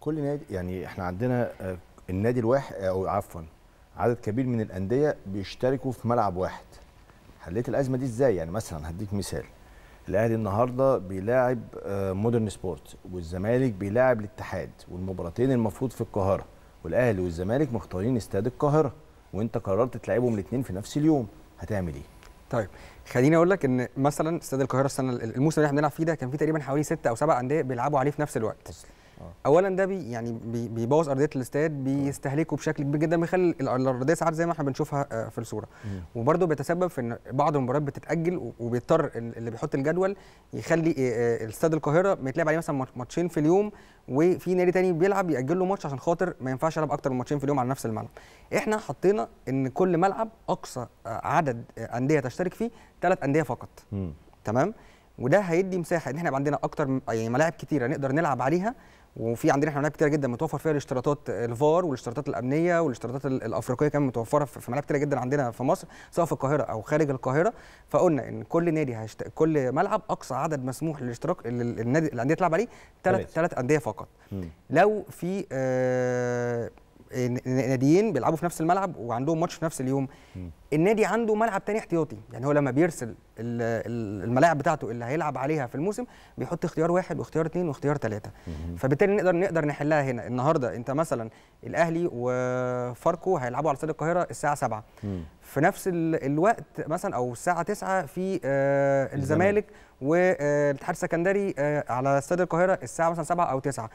كل نادي يعني احنا عندنا آه، النادي الواحد آه، او عفوا عدد كبير من الانديه بيشتركوا في ملعب واحد حليت الازمه دي ازاي يعني مثلا هديك مثال الاهلي النهارده بيلاعب آه، مودرن سبورت والزمالك بيلاعب الاتحاد والمباراتين المفروض في القاهره والاهلي والزمالك مختارين استاد القاهره وانت قررت تلعبهم الاثنين في نفس اليوم هتعمل ايه طيب خليني اقول لك ان مثلا استاد القاهره السنه الموسم اللي احنا بنلعب فيه ده كان فيه تقريبا حوالي ستة او سبع انديه بيلعبوا عليه في نفس الوقت أصلاً. آه. اولا ده بي يعني بيبوظ ارضيه الاستاد آه. بيستهلكه بشكل كبير جدا بيخلي الارضيه ساعات زي ما احنا بنشوفها آه، في الصوره وبرده بيتسبب في ان بعض المباريات بتتاجل وبيضطر اللي بيحط الجدول يخلي استاد القاهره بيتلعب عليه مثلا ماتشين في اليوم وفي نادي تاني بيلعب ياجل له ماتش عشان خاطر ما ينفعش يلعب اكتر من ماتشين في اليوم على نفس الملعب احنا حطينا ان كل ملعب اقصى عدد انديه تشترك فيه ثلاث انديه فقط م. تمام وده هيدي مساحه ان احنا يبقى عندنا اكتر يعني ملاعب كتيره نقدر نلعب عليها وفي عندنا احنا ملاعب كتيره جدا متوفر فيها الاشتراطات الفار والاشتراطات الامنيه والاشتراطات الافريقيه كمان متوفره في ملاعب كتيره جدا عندنا في مصر سواء في القاهره او خارج القاهره فقلنا ان كل نادي هشت... كل ملعب اقصى عدد مسموح للاشتراك النادي الانديه تلعب عليه ثلاث ثلاث انديه فقط لو في آه ناديين بيلعبوا في نفس الملعب وعندهم ماتش في نفس اليوم م. النادي عنده ملعب تاني احتياطي يعني هو لما بيرسل الملاعب بتاعته اللي هيلعب عليها في الموسم بيحط اختيار واحد واختيار اثنين واختيار ثلاثه فبالتالي نقدر نقدر نحلها هنا النهارده انت مثلا الاهلي وفاركو هيلعبوا على استاد القاهره الساعه 7 في نفس الوقت مثلا او الساعه 9 في آه الزمالك والاتحاد آه، السكندري آه على استاد القاهره الساعه مثلا 7 او 9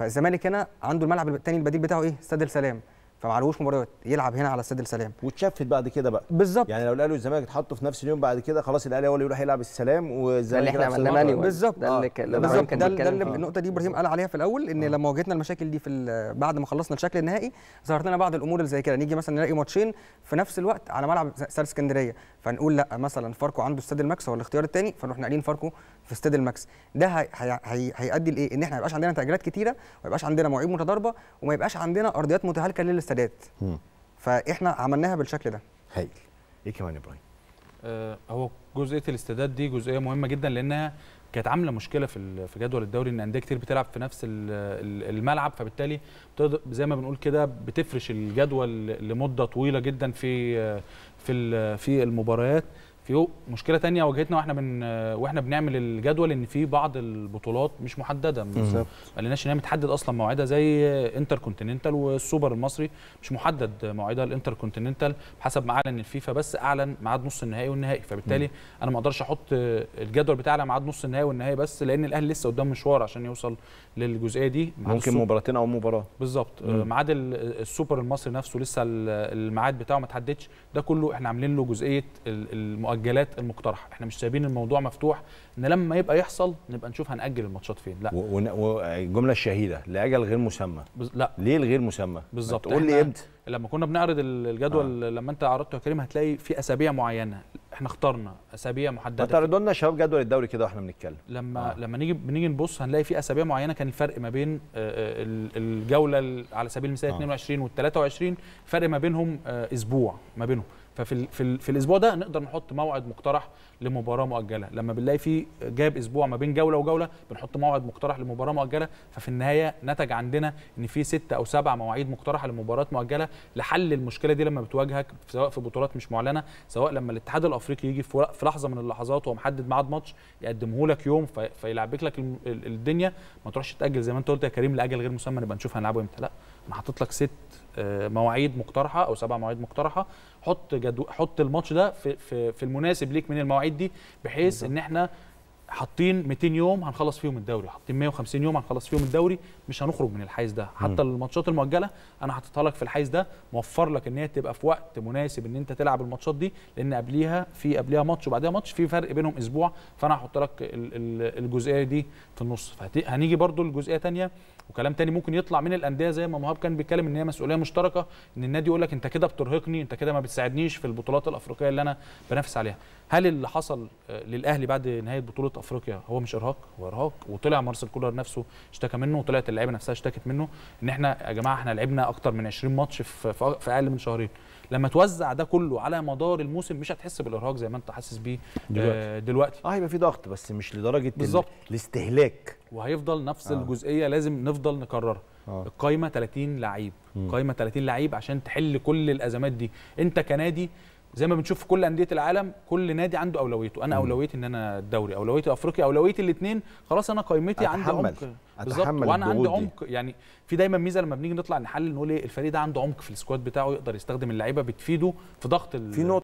فالزمالك هنا عنده الملعب الثاني البديل بتاعه ايه؟ استاد السلام فما عليهوش مباريات يلعب هنا على استاد السلام واتشفت بعد كده بقى بالظبط يعني لو الاهلي والزمالك اتحطوا في نفس اليوم بعد كده خلاص الاهلي هو اللي يروح يلعب السلام والزمالك اللي احنا عملناه بالظبط ده اللي كان آه. بالظبط النقطه دي ابراهيم قال عليها في الاول ان آه. لما واجهتنا المشاكل دي في بعد ما خلصنا الشكل النهائي ظهرت لنا بعض الامور اللي زي كده نيجي مثلا نلاقي ماتشين في نفس الوقت على ملعب استاد اسكندريه فنقول لا مثلا فاركو عنده استاد الماكس هو الاختيار الثاني فنروح ناقلين فاركو في استاد الماكس ده هيؤدي لايه ان احنا ما يبقاش عندنا تاجيلات كتيره وما يبقاش عندنا مواعيد متضاربه وما يبقاش عندنا ارضيات متهالكه الاستادات فاحنا عملناها بالشكل ده هايل ايه كمان يا ابراهيم آه هو جزئيه الاستادات دي جزئيه مهمه جدا لانها كانت عامله مشكله في في جدول الدوري ان انديه كتير بتلعب في نفس الملعب فبالتالي زي ما بنقول كده بتفرش الجدول لمده طويله جدا في آه، في في المباريات في مشكله تانية واجهتنا واحنا بن واحنا بنعمل الجدول ان في بعض البطولات مش محدده ما لناش ان هي متحدد اصلا موعدها زي انتر كونتيننتال والسوبر المصري مش محدد موعدها الانتر كونتيننتال بحسب ما اعلن الفيفا بس اعلن ميعاد نص النهائي والنهائي فبالتالي مم. انا ما اقدرش احط الجدول بتاعي على ميعاد نص النهائي والنهائي بس لان الاهلي لسه قدام مشوار عشان يوصل للجزئيه دي ممكن مباراتين او مباراه بالظبط ميعاد السوبر المصري نفسه لسه الميعاد بتاعه ما اتحددش ده كله احنا عاملين له جزئيه المؤجل المؤجلات المقترحه احنا مش سايبين الموضوع مفتوح ان لما يبقى يحصل نبقى نشوف هنأجل الماتشات فين لا والجمله الشهيره لاجل غير مسمى بز... لا ليه الغير مسمى بالظبط تقول لي امتى لما كنا بنعرض الجدول آه. لما انت عرضته يا كريم هتلاقي في اسابيع معينه احنا اخترنا اسابيع محدده ما تعرضوا لنا شباب جدول الدوري كده واحنا بنتكلم لما آه. لما نيجي بنيجي نبص هنلاقي في اسابيع معينه كان الفرق ما بين آه، آه، الجوله على سبيل المثال آه. 22 وال 23 فرق ما بينهم آه، اسبوع ما بينهم ففي الـ في, الـ في الاسبوع ده نقدر نحط موعد مقترح لمباراه مؤجله لما بنلاقي في جاب اسبوع ما بين جوله وجوله بنحط موعد مقترح لمباراه مؤجله ففي النهايه نتج عندنا ان في ست او سبع مواعيد مقترحه لمباراه مؤجله لحل المشكله دي لما بتواجهك سواء في بطولات مش معلنه سواء لما الاتحاد الافريقي يجي في لحظه من اللحظات ومحدد محدد ميعاد ماتش يقدمه لك يوم فيلعبك لك الدنيا ما تروحش تاجل زي ما انت قلت يا كريم لاجل غير مسمى نبقى نشوف هنلعبه امتى لا انا حطيت لك ست آه، مواعيد مقترحه او سبع مواعيد مقترحه حط جدو حط الماتش ده في في, في المناسب ليك من المواعيد دي بحيث ان احنا حاطين 200 يوم هنخلص فيهم الدوري حاطين 150 يوم هنخلص فيهم الدوري مش هنخرج من الحيز ده حتى الماتشات المؤجله انا حاططها لك في الحيز ده موفر لك ان هي تبقى في وقت مناسب ان انت تلعب الماتشات دي لان قبليها في قبليها ماتش وبعديها ماتش في فرق بينهم اسبوع فانا هحط لك الجزئيه دي في النص فهنيجي برده لجزئيه ثانيه وكلام تاني ممكن يطلع من الانديه زي ما مهاب كان بيتكلم ان هي مسؤوليه مشتركه ان النادي يقول لك انت كده بترهقني انت كده ما بتساعدنيش في البطولات الافريقيه اللي انا بنافس عليها هل اللي حصل آه للاهلي بعد نهايه بطوله افريقيا هو مش ارهاق هو ارهاق وطلع مارسيل كولر نفسه اشتكى منه وطلعت اللعيبه نفسها اشتكت منه ان احنا يا جماعه احنا لعبنا اكتر من 20 ماتش في اقل من شهرين لما توزع ده كله على مدار الموسم مش هتحس بالارهاق زي ما انت حاسس بيه آه، دلوقتي, اه هيبقى في ضغط بس مش لدرجه بالظبط الاستهلاك وهيفضل نفس آه. الجزئيه لازم نفضل نكررها آه. القايمه 30 لعيب قايمه 30 لعيب عشان تحل كل الازمات دي انت كنادي زي ما بنشوف في كل انديه العالم كل نادي عنده اولويته انا اولويتي ان انا الدوري اولويتي افريقيا اولويتي الاثنين خلاص انا قيمتي عندي عمق بالظبط وانا عندي عمق يعني في دايما ميزه لما بنيجي نطلع نحلل نقول ايه الفريق ده عنده عمق في السكواد بتاعه يقدر يستخدم اللعيبه بتفيده في ضغط في